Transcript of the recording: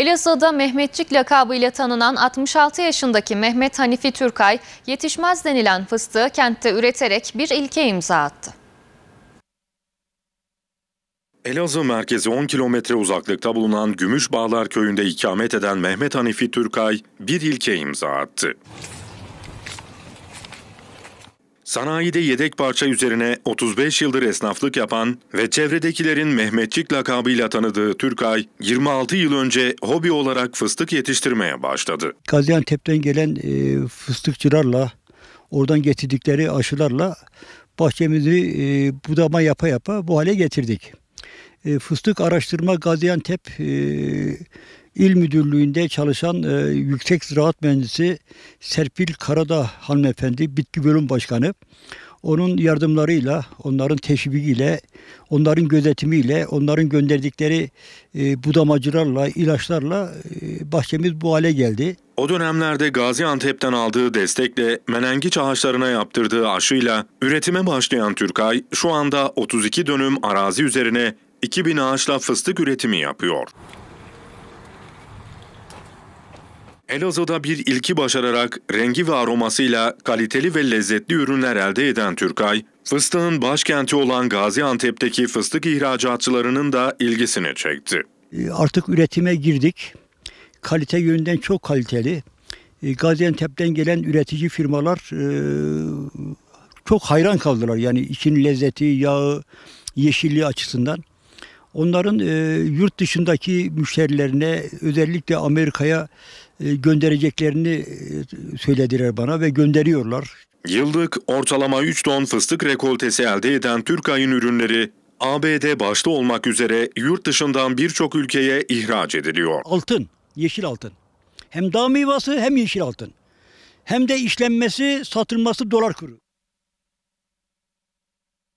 Elazığ'da Mehmetçik lakabıyla tanınan 66 yaşındaki Mehmet Hanifi Türkay, yetişmez denilen fıstığı kentte üreterek bir ilke imza attı. Elazığ merkezi 10 kilometre uzaklıkta bulunan Gümüşbağlar köyünde ikamet eden Mehmet Hanifi Türkay bir ilke imza attı. Sanayide yedek parça üzerine 35 yıldır esnaflık yapan ve çevredekilerin Mehmetçik lakabıyla tanıdığı Türkay, 26 yıl önce hobi olarak fıstık yetiştirmeye başladı. Gaziantep'ten gelen e, fıstıkçılarla, oradan getirdikleri aşılarla bahçemizi e, budama yapa yapa bu hale getirdik. E, fıstık araştırma Gaziantep e, İl Müdürlüğü'nde çalışan e, Yüksek Ziraat Mühendisi Serpil Karada hanımefendi, bitki bölüm başkanı. Onun yardımlarıyla, onların teşvikiyle, onların gözetimiyle, onların gönderdikleri e, budamacılarla, ilaçlarla e, bahçemiz bu hale geldi. O dönemlerde Gaziantep'ten aldığı destekle menengiç ağaçlarına yaptırdığı aşıyla üretime başlayan Türkay şu anda 32 dönüm arazi üzerine 2000 ağaçla fıstık üretimi yapıyor. Elazığ'da bir ilki başararak rengi ve aromasıyla kaliteli ve lezzetli ürünler elde eden Türkay, fıstığın başkenti olan Gaziantep'teki fıstık ihracatçılarının da ilgisini çekti. Ee, artık üretime girdik. Kalite yönünden çok kaliteli. Ee, Gaziantep'ten gelen üretici firmalar e, çok hayran kaldılar. Yani için lezzeti, yağı, yeşilliği açısından. Onların e, yurt dışındaki müşterilerine özellikle Amerika'ya e, göndereceklerini e, söylediler bana ve gönderiyorlar. Yıllık ortalama 3 ton fıstık rekoltesi elde eden Türk ayın ürünleri ABD başta olmak üzere yurt dışından birçok ülkeye ihraç ediliyor. Altın, yeşil altın. Hem dağ meyvası hem yeşil altın. Hem de işlenmesi, satılması dolar kuru.